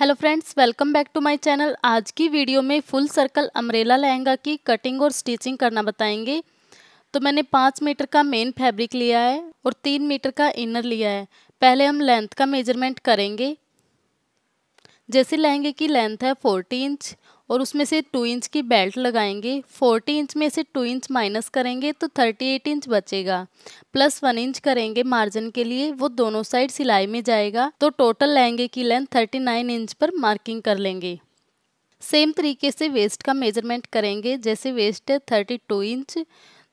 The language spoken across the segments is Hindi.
hello friends welcome back to my channel आज की वीडियो में फुल सर्कल अमरेला लहंगा की कटिंग और स्टिचिंग करना बताएंगे तो मैंने पाँच मीटर का मेन फैब्रिक लिया है और तीन मीटर का इनर लिया है पहले हम लेंथ का मेजरमेंट करेंगे जैसे लहंगे की लेंथ है फोर्टी इंच और उसमें से टू इंच की बेल्ट लगाएंगे फोर्टी इंच में से टू इंच माइनस करेंगे तो थर्टी एट इंच बचेगा प्लस वन इंच करेंगे मार्जिन के लिए वो दोनों साइड सिलाई में जाएगा तो टोटल लहंगे की लेंथ थर्टी नाइन इंच पर मार्किंग कर लेंगे सेम तरीके से वेस्ट का मेजरमेंट करेंगे जैसे वेस्ट है थर्टी टू इंच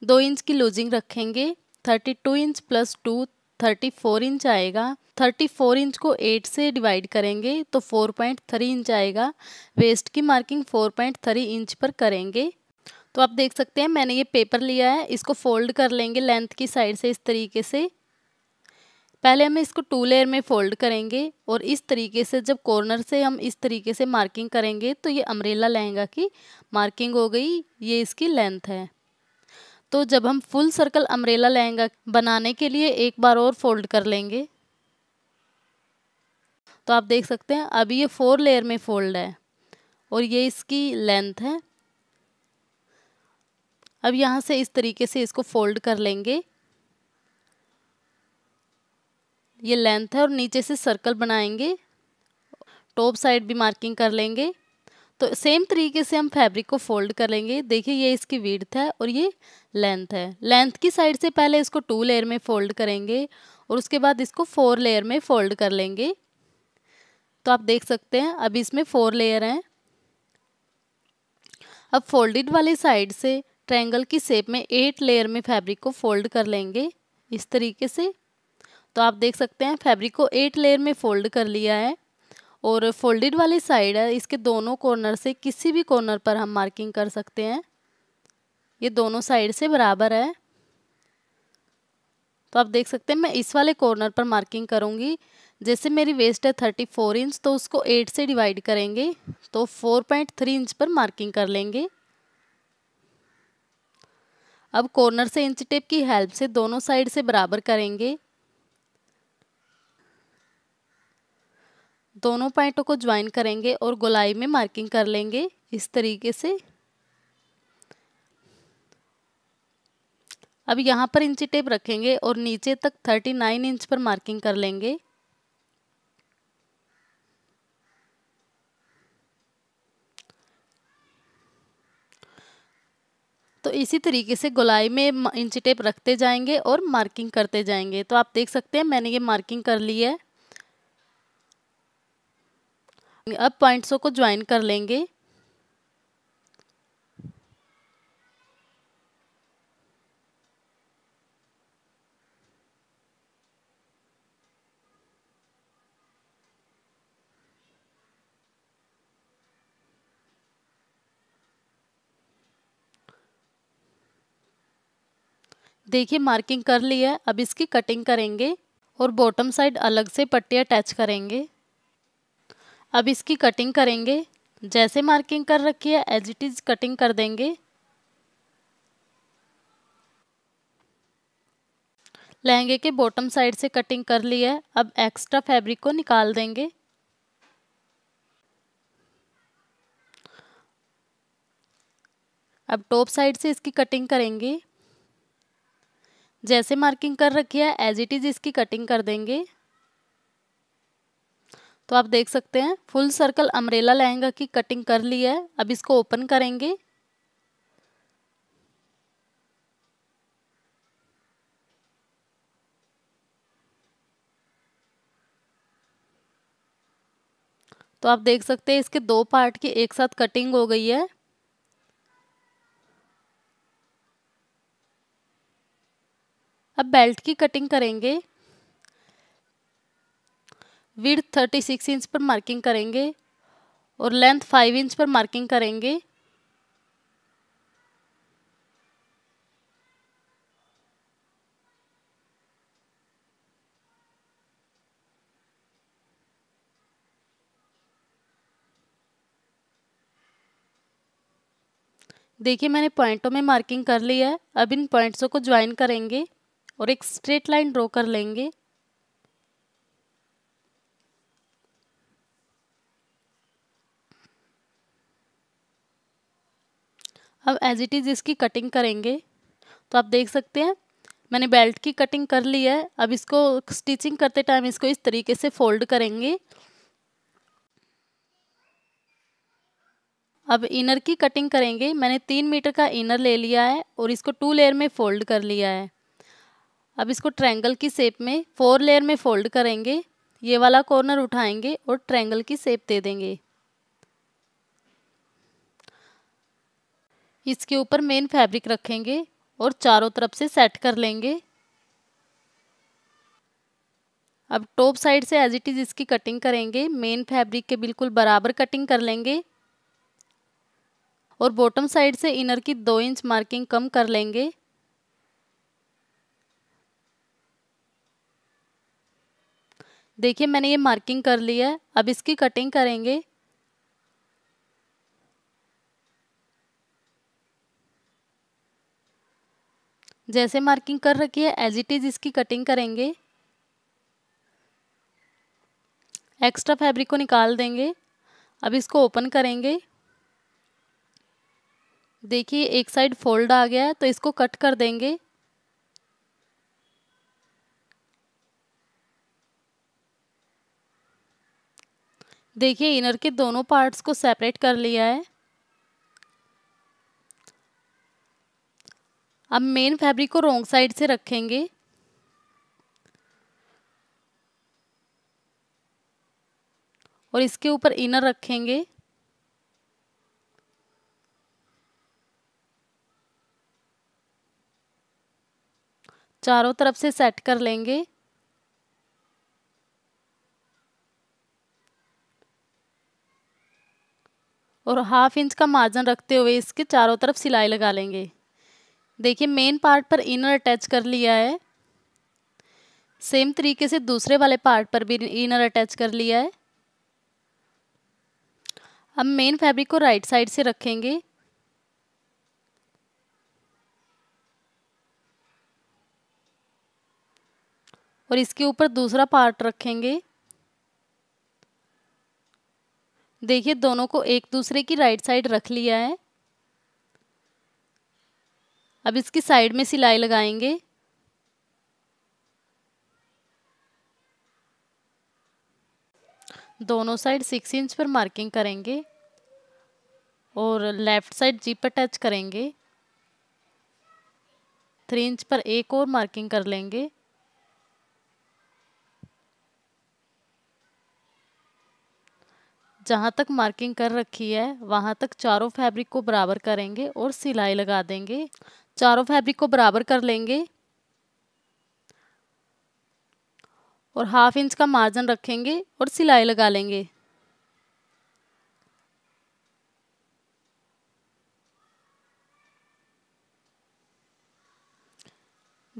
दो इंच की लूजिंग रखेंगे thirty two inch plus two thirty four inch आएगा थर्टी फोर इंच को एट से डिवाइड करेंगे तो फोर पॉइंट थ्री इंच आएगा वेस्ट की marking four point three inch पर करेंगे तो आप देख सकते हैं मैंने ये पेपर लिया है इसको फोल्ड कर लेंगे लेंथ की साइड से इस तरीके से पहले हम इसको टू लेयर में फोल्ड करेंगे और इस तरीके से जब कॉर्नर से हम इस तरीके से मार्किंग करेंगे तो ये अमरेला लहंगा की मार्किंग हो गई ये इसकी लेंथ है तो जब हम फुल सर्कल अमरेला लहंगा बनाने के लिए एक बार और फोल्ड कर लेंगे तो आप देख सकते हैं अभी ये फोर लेयर में फोल्ड है और ये इसकी लेंथ है अब यहाँ से इस तरीके से इसको फोल्ड कर लेंगे ये लेंथ है और नीचे से सर्कल बनाएंगे टॉप साइड भी मार्किंग कर लेंगे तो सेम तरीके से हम फैब्रिक को फोल्ड कर लेंगे देखिए ये इसकी वीड्थ है और ये लेंथ है लेंथ की साइड से पहले इसको टू लेयर में फोल्ड करेंगे और उसके बाद इसको फोर लेयर में फोल्ड कर लेंगे तो आप देख सकते हैं अभी इसमें फोर लेयर हैं अब फोल्डेड वाले साइड से ट्रायंगल की शेप में एट लेयर में फैब्रिक को फोल्ड कर लेंगे इस तरीके से तो आप देख सकते हैं फैब्रिक को एट लेयर में फोल्ड कर लिया है और फोल्डेड वाली साइड है इसके दोनों कॉर्नर से किसी भी कॉर्नर पर हम मार्किंग कर सकते हैं ये दोनों साइड से बराबर है तो आप देख सकते हैं मैं इस वाले कॉर्नर पर मार्किंग करूँगी जैसे मेरी वेस्ट है थर्टी फोर इंच तो उसको एट से डिवाइड करेंगे तो फोर पॉइंट थ्री इंच पर मार्किंग कर लेंगे अब कॉर्नर से इंच टेप की हेल्प से दोनों साइड से बराबर करेंगे दोनों पॉइंटों को ज्वाइन करेंगे और गोलाई में मार्किंग कर लेंगे इस तरीके से अब यहाँ पर इंची टेप रखेंगे और नीचे तक थर्टी नाइन इंच पर मार्किंग कर लेंगे तो इसी तरीके से गोलाई में इंच टेप रखते जाएंगे और मार्किंग करते जाएंगे तो आप देख सकते हैं मैंने ये मार्किंग कर ली है अब पॉइंट्सों को ज्वाइन कर लेंगे देखिए मार्किंग कर ली है अब इसकी कटिंग करेंगे और बॉटम साइड अलग से पट्टी अटैच करेंगे अब इसकी कटिंग करेंगे जैसे मार्किंग कर रखी है एज इट इज़ कटिंग कर देंगे लहंगे के बॉटम साइड से कटिंग कर ली है अब एक्स्ट्रा फैब्रिक को निकाल देंगे अब टॉप साइड से इसकी कटिंग करेंगे जैसे मार्किंग कर रखी है एज इट इज़ इसकी कटिंग कर देंगे तो आप देख सकते हैं फुल सर्कल अम्ब्रेला लहंगा की कटिंग कर ली है अब इसको ओपन करेंगे तो आप देख सकते हैं इसके दो पार्ट की एक साथ कटिंग हो गई है अब बेल्ट की कटिंग करेंगे विड सिक्स इंच पर मार्किंग करेंगे और लेंथ फाइव इंच पर मार्किंग करेंगे देखिए मैंने पॉइंटों में मार्किंग कर ली है अब इन पॉइंट्सों को ज्वाइन करेंगे और एक स्ट्रेट लाइन ड्रॉ कर लेंगे अब एज इट इज़ इसकी कटिंग करेंगे तो आप देख सकते हैं मैंने बेल्ट की कटिंग कर ली है अब इसको स्टिचिंग करते टाइम इसको इस तरीके से फोल्ड करेंगे अब इनर की कटिंग करेंगे मैंने तीन मीटर का इनर ले लिया है और इसको टू लेयर में फोल्ड कर लिया है अब इसको ट्रैंगल की शेप में फोर लेयर में फोल्ड करेंगे ये वाला कॉर्नर उठाएंगे और ट्रैंगल की शेप दे देंगे इसके ऊपर मेन फैब्रिक रखेंगे और चारों तरफ से सेट कर लेंगे अब टॉप साइड से एज इट इज़ इसकी कटिंग करेंगे मेन फैब्रिक के बिल्कुल बराबर कटिंग कर लेंगे और बॉटम साइड से इनर की दो इंच मार्किंग कम कर लेंगे देखिए मैंने ये मार्किंग कर ली है अब इसकी कटिंग करेंगे जैसे मार्किंग कर रखी है एज इट इज़ इसकी कटिंग करेंगे एक्स्ट्रा फैब्रिक को निकाल देंगे अब इसको ओपन करेंगे देखिए एक साइड फोल्ड आ गया है तो इसको कट कर देंगे देखिए इनर के दोनों पार्ट्स को सेपरेट कर लिया है अब मेन फैब्रिक को रोंग साइड से रखेंगे और इसके ऊपर इनर रखेंगे चारों तरफ से सेट कर लेंगे और हाफ इंच का मार्जिन रखते हुए इसके चारों तरफ सिलाई लगा लेंगे देखिए मेन पार्ट पर इनर अटैच कर लिया है सेम तरीके से दूसरे वाले पार्ट पर भी इनर अटैच कर लिया है अब मेन फैब्रिक को राइट साइड से रखेंगे और इसके ऊपर दूसरा पार्ट रखेंगे देखिए दोनों को एक दूसरे की राइट साइड रख लिया है अब इसकी साइड में सिलाई लगाएंगे दोनों साइड सिक्स इंच पर मार्किंग करेंगे और लेफ्ट साइड जी पर टच करेंगे थ्री इंच पर एक और मार्किंग कर लेंगे जहाँ तक मार्किंग कर रखी है वहाँ तक चारों फैब्रिक को बराबर करेंगे और सिलाई लगा देंगे चारों फैब्रिक को बराबर कर लेंगे और हाफ इंच का मार्जिन रखेंगे और सिलाई लगा लेंगे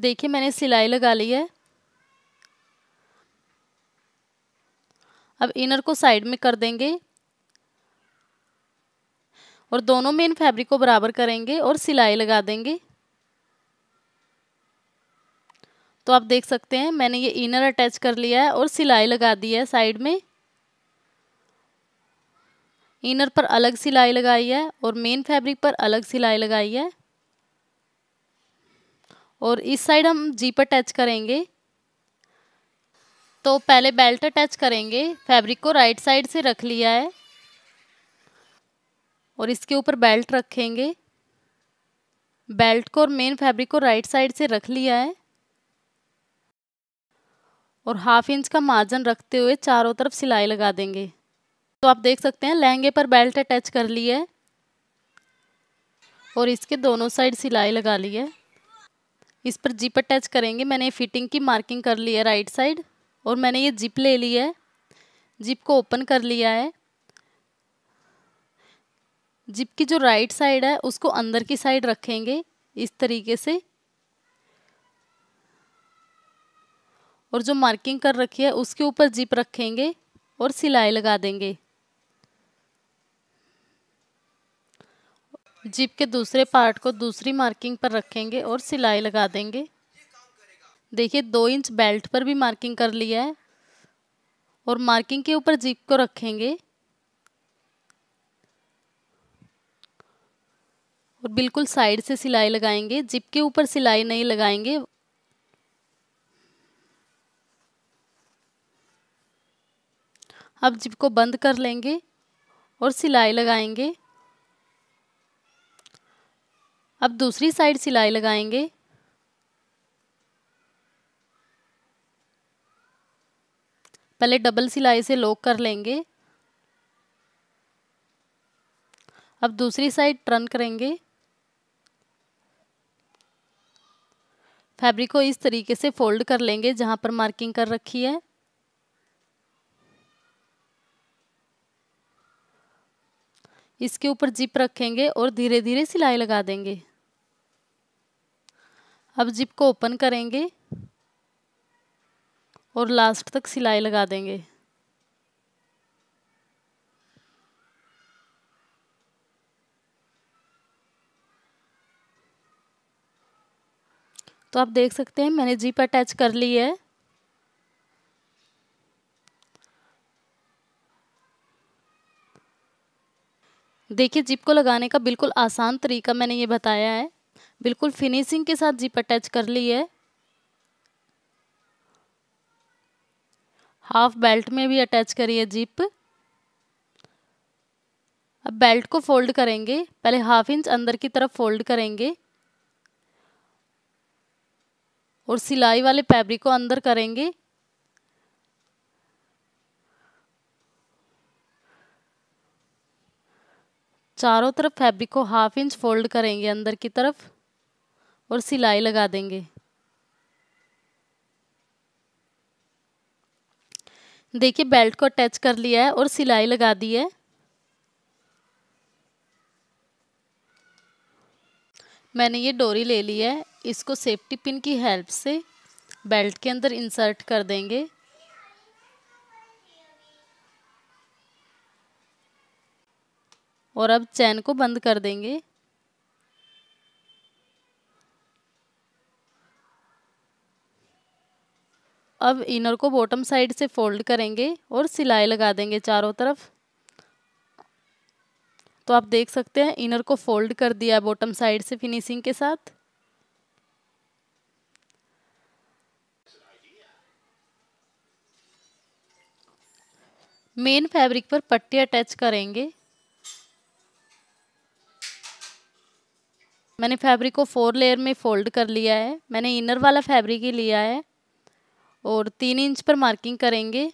देखिए मैंने सिलाई लगा ली है अब इनर को साइड में कर देंगे और दोनों मेन फैब्रिक को बराबर करेंगे और सिलाई लगा देंगे तो आप देख सकते हैं मैंने ये इनर अटैच कर लिया है और सिलाई लगा दी है साइड में इनर पर अलग सिलाई लगाई है और मेन फैब्रिक पर अलग सिलाई लगाई है और इस साइड हम जीप अटैच करेंगे तो पहले बेल्ट अटैच करेंगे फैब्रिक को राइट साइड से रख लिया है और इसके ऊपर बेल्ट रखेंगे बेल्ट को और मेन फैब्रिक को राइट साइड से रख लिया है और हाफ इंच का मार्जिन रखते हुए चारों तरफ सिलाई लगा देंगे तो आप देख सकते हैं लहंगे पर बेल्ट अटैच कर ली है और इसके दोनों साइड सिलाई लगा ली है इस पर जिप अटैच करेंगे मैंने फिटिंग की मार्किंग कर ली है राइट साइड और मैंने ये जिप ले ली है जिप को ओपन कर लिया है जिप की जो राइट साइड है उसको अंदर की साइड रखेंगे इस तरीके से और जो मार्किंग कर रखी है उसके ऊपर जिप रखेंगे और सिलाई लगा देंगे जिप के दूसरे पार्ट को दूसरी मार्किंग पर रखेंगे और सिलाई लगा देंगे देखिए दो इंच बेल्ट पर भी मार्किंग कर लिया है और मार्किंग के ऊपर जीप को रखेंगे और बिल्कुल साइड से सिलाई लगाएंगे जिप के ऊपर सिलाई नहीं लगाएंगे अब जिप को बंद कर लेंगे और सिलाई लगाएंगे अब दूसरी साइड सिलाई लगाएंगे पहले डबल सिलाई से लॉक कर लेंगे अब दूसरी साइड टर्न करेंगे फैब्रिक को इस तरीके से फोल्ड कर लेंगे जहां पर मार्किंग कर रखी है इसके ऊपर जिप रखेंगे और धीरे धीरे सिलाई लगा देंगे अब जिप को ओपन करेंगे और लास्ट तक सिलाई लगा देंगे तो आप देख सकते हैं मैंने जीप अटैच कर ली है देखिए जिप को लगाने का बिल्कुल आसान तरीका मैंने ये बताया है बिल्कुल फिनिशिंग के साथ जिप अटैच कर ली है हाफ बेल्ट में भी अटैच करिए जिप अब बेल्ट को फोल्ड करेंगे पहले हाफ इंच अंदर की तरफ फोल्ड करेंगे और सिलाई वाले फैब्रिक को अंदर करेंगे चारों तरफ फैब्रिक को हाफ इंच फोल्ड करेंगे अंदर की तरफ और सिलाई लगा देंगे देखिए बेल्ट को अटैच कर लिया है और सिलाई लगा दी है मैंने ये डोरी ले ली है इसको सेफ्टी पिन की हेल्प से बेल्ट के अंदर इंसर्ट कर देंगे और अब चैन को बंद कर देंगे अब इनर को बॉटम साइड से फोल्ड करेंगे और सिलाई लगा देंगे चारों तरफ तो आप देख सकते हैं इनर को फोल्ड कर दिया है बॉटम साइड से फिनिशिंग के साथ मेन फैब्रिक पर पट्टी अटैच करेंगे मैंने फैब्रिक को फोर लेयर में फोल्ड कर लिया है मैंने इनर वाला फैब्रिक ही लिया है और तीन इंच पर मार्किंग करेंगे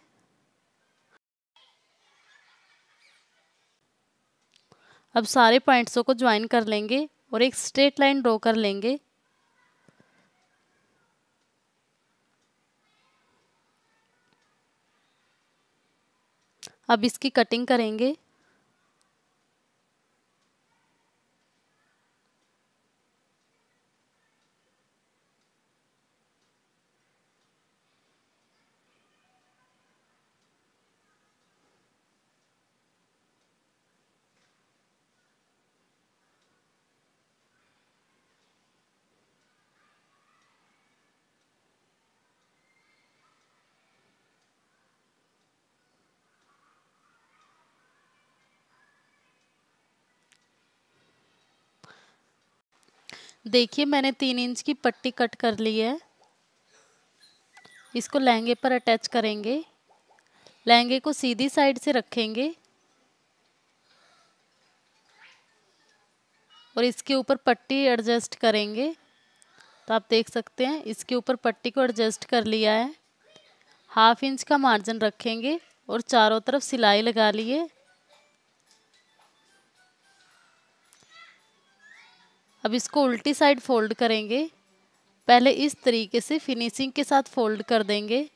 अब सारे पॉइंट्सों को ज्वाइन कर लेंगे और एक स्ट्रेट लाइन ड्रॉ कर लेंगे अब इसकी कटिंग करेंगे देखिए मैंने तीन इंच की पट्टी कट कर ली है इसको लहंगे पर अटैच करेंगे लहंगे को सीधी साइड से रखेंगे और इसके ऊपर पट्टी एडजस्ट करेंगे तो आप देख सकते हैं इसके ऊपर पट्टी को एडजस्ट कर लिया है हाफ इंच का मार्जिन रखेंगे और चारों तरफ सिलाई लगा लिए अब इसको उल्टी साइड फोल्ड करेंगे पहले इस तरीके से फिनिशिंग के साथ फोल्ड कर देंगे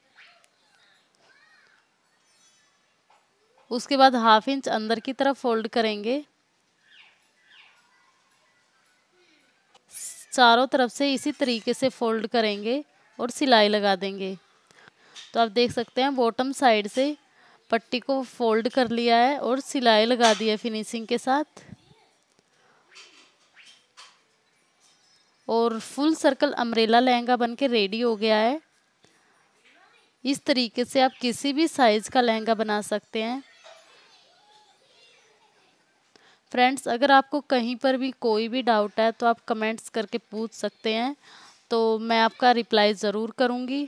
उसके बाद हाफ इंच अंदर की तरफ फोल्ड करेंगे चारों तरफ से इसी तरीके से फोल्ड करेंगे और सिलाई लगा देंगे तो आप देख सकते हैं बॉटम साइड से पट्टी को फोल्ड कर लिया है और सिलाई लगा दी है फिनिशिंग के साथ और फुल सर्कल अम्ब्रेला लहंगा बन के रेडी हो गया है इस तरीके से आप किसी भी साइज़ का लहंगा बना सकते हैं फ्रेंड्स अगर आपको कहीं पर भी कोई भी डाउट है तो आप कमेंट्स करके पूछ सकते हैं तो मैं आपका रिप्लाई ज़रूर करूँगी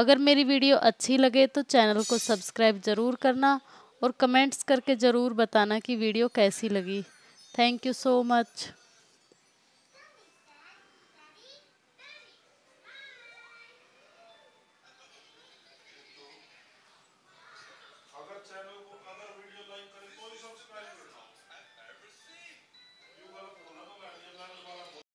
अगर मेरी वीडियो अच्छी लगे तो चैनल को सब्सक्राइब ज़रूर करना और कमेंट्स करके ज़रूर बताना कि वीडियो कैसी लगी थैंक यू सो मच